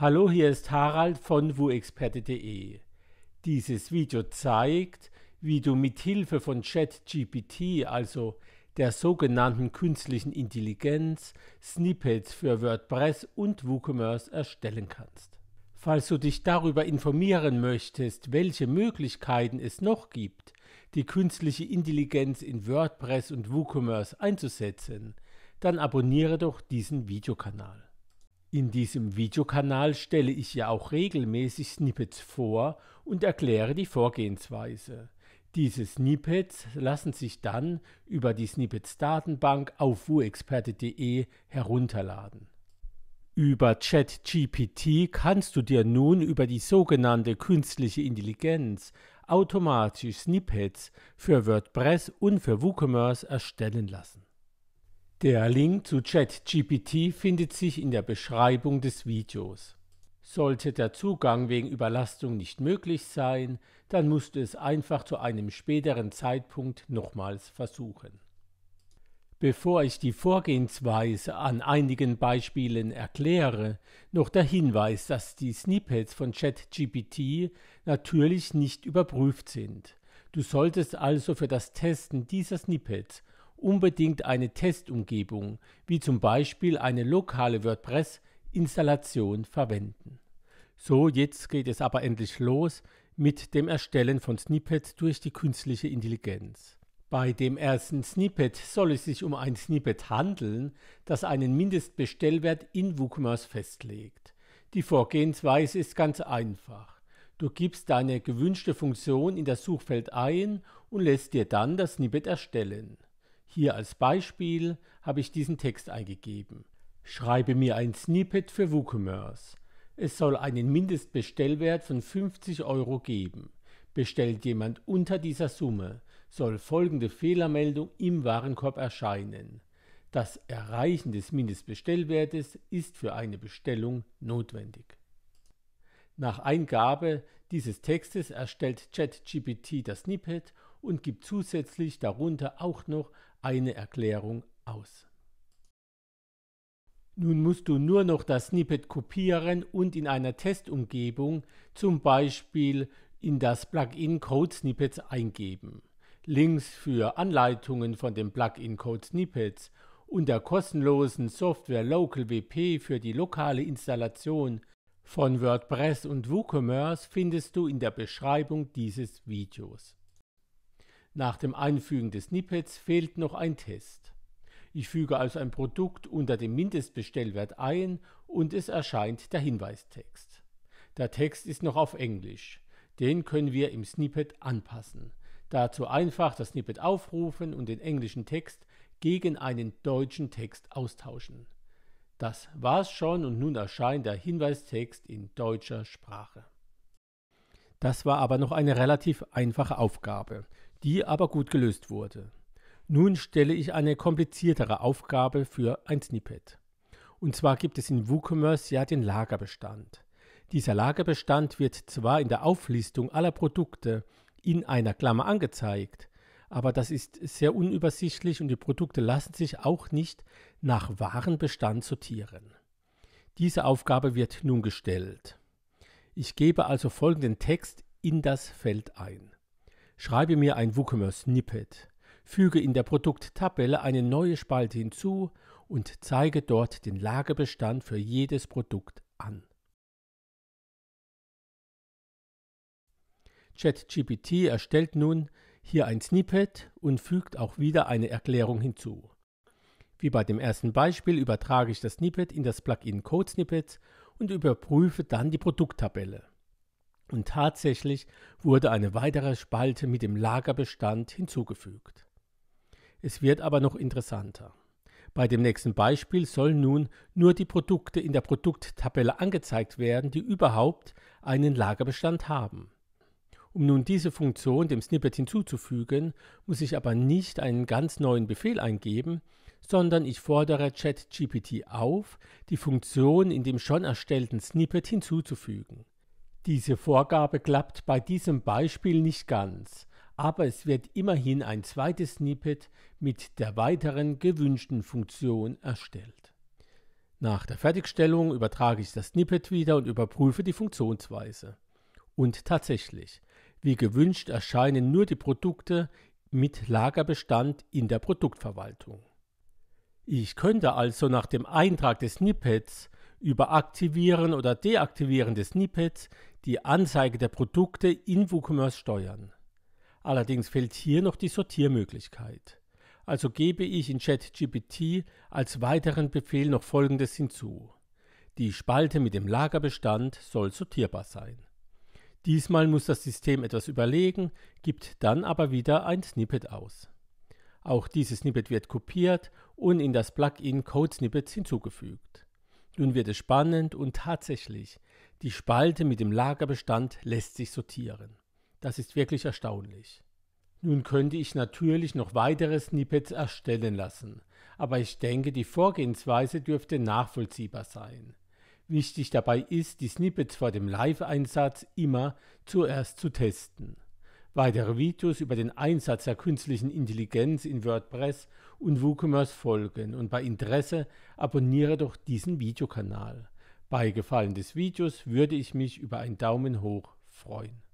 Hallo, hier ist Harald von wuexperte.de. Dieses Video zeigt, wie du mit Hilfe von ChatGPT, also der sogenannten künstlichen Intelligenz, Snippets für WordPress und WooCommerce erstellen kannst. Falls du dich darüber informieren möchtest, welche Möglichkeiten es noch gibt, die künstliche Intelligenz in WordPress und WooCommerce einzusetzen, dann abonniere doch diesen Videokanal. In diesem Videokanal stelle ich ja auch regelmäßig Snippets vor und erkläre die Vorgehensweise. Diese Snippets lassen sich dann über die Snippets-Datenbank auf wuexperte.de herunterladen. Über ChatGPT kannst du dir nun über die sogenannte künstliche Intelligenz automatisch Snippets für WordPress und für WooCommerce erstellen lassen. Der Link zu ChatGPT findet sich in der Beschreibung des Videos. Sollte der Zugang wegen Überlastung nicht möglich sein, dann musst du es einfach zu einem späteren Zeitpunkt nochmals versuchen. Bevor ich die Vorgehensweise an einigen Beispielen erkläre, noch der Hinweis, dass die Snippets von ChatGPT natürlich nicht überprüft sind. Du solltest also für das Testen dieser Snippets unbedingt eine Testumgebung, wie zum Beispiel eine lokale WordPress-Installation verwenden. So, jetzt geht es aber endlich los mit dem Erstellen von Snippets durch die künstliche Intelligenz. Bei dem ersten Snippet soll es sich um ein Snippet handeln, das einen Mindestbestellwert in WooCommerce festlegt. Die Vorgehensweise ist ganz einfach. Du gibst deine gewünschte Funktion in das Suchfeld ein und lässt dir dann das Snippet erstellen. Hier als Beispiel habe ich diesen Text eingegeben. Schreibe mir ein Snippet für WooCommerce. Es soll einen Mindestbestellwert von 50 Euro geben. Bestellt jemand unter dieser Summe, soll folgende Fehlermeldung im Warenkorb erscheinen. Das Erreichen des Mindestbestellwertes ist für eine Bestellung notwendig. Nach Eingabe dieses Textes erstellt ChatGPT das Snippet und gibt zusätzlich darunter auch noch eine Erklärung aus. Nun musst du nur noch das Snippet kopieren und in einer Testumgebung, zum Beispiel in das Plugin Code Snippets eingeben. Links für Anleitungen von dem Plugin Code Snippets und der kostenlosen Software LocalWP für die lokale Installation von WordPress und WooCommerce findest du in der Beschreibung dieses Videos. Nach dem Einfügen des Snippets fehlt noch ein Test. Ich füge also ein Produkt unter dem Mindestbestellwert ein und es erscheint der Hinweistext. Der Text ist noch auf Englisch. Den können wir im Snippet anpassen. Dazu einfach das Snippet aufrufen und den englischen Text gegen einen deutschen Text austauschen. Das war's schon und nun erscheint der Hinweistext in deutscher Sprache. Das war aber noch eine relativ einfache Aufgabe die aber gut gelöst wurde. Nun stelle ich eine kompliziertere Aufgabe für ein Snippet. Und zwar gibt es in WooCommerce ja den Lagerbestand. Dieser Lagerbestand wird zwar in der Auflistung aller Produkte in einer Klammer angezeigt, aber das ist sehr unübersichtlich und die Produkte lassen sich auch nicht nach Warenbestand sortieren. Diese Aufgabe wird nun gestellt. Ich gebe also folgenden Text in das Feld ein. Schreibe mir ein WooCommerce-Snippet, füge in der Produkttabelle eine neue Spalte hinzu und zeige dort den Lagebestand für jedes Produkt an. ChatGPT erstellt nun hier ein Snippet und fügt auch wieder eine Erklärung hinzu. Wie bei dem ersten Beispiel übertrage ich das Snippet in das Plugin Code Snippets und überprüfe dann die Produkttabelle und tatsächlich wurde eine weitere Spalte mit dem Lagerbestand hinzugefügt. Es wird aber noch interessanter. Bei dem nächsten Beispiel sollen nun nur die Produkte in der Produkttabelle angezeigt werden, die überhaupt einen Lagerbestand haben. Um nun diese Funktion dem Snippet hinzuzufügen, muss ich aber nicht einen ganz neuen Befehl eingeben, sondern ich fordere ChatGPT auf, die Funktion in dem schon erstellten Snippet hinzuzufügen. Diese Vorgabe klappt bei diesem Beispiel nicht ganz, aber es wird immerhin ein zweites Snippet mit der weiteren gewünschten Funktion erstellt. Nach der Fertigstellung übertrage ich das Snippet wieder und überprüfe die Funktionsweise. Und tatsächlich, wie gewünscht erscheinen nur die Produkte mit Lagerbestand in der Produktverwaltung. Ich könnte also nach dem Eintrag des Snippets über Aktivieren oder Deaktivieren des Snippets die Anzeige der Produkte in WooCommerce steuern. Allerdings fehlt hier noch die Sortiermöglichkeit. Also gebe ich in ChatGPT als weiteren Befehl noch folgendes hinzu. Die Spalte mit dem Lagerbestand soll sortierbar sein. Diesmal muss das System etwas überlegen, gibt dann aber wieder ein Snippet aus. Auch dieses Snippet wird kopiert und in das Plugin Code Snippets hinzugefügt. Nun wird es spannend und tatsächlich, die Spalte mit dem Lagerbestand lässt sich sortieren. Das ist wirklich erstaunlich. Nun könnte ich natürlich noch weitere Snippets erstellen lassen, aber ich denke, die Vorgehensweise dürfte nachvollziehbar sein. Wichtig dabei ist, die Snippets vor dem Live-Einsatz immer zuerst zu testen. Weitere Videos über den Einsatz der künstlichen Intelligenz in WordPress und WooCommerce folgen und bei Interesse abonniere doch diesen Videokanal. Bei Gefallen des Videos würde ich mich über einen Daumen hoch freuen.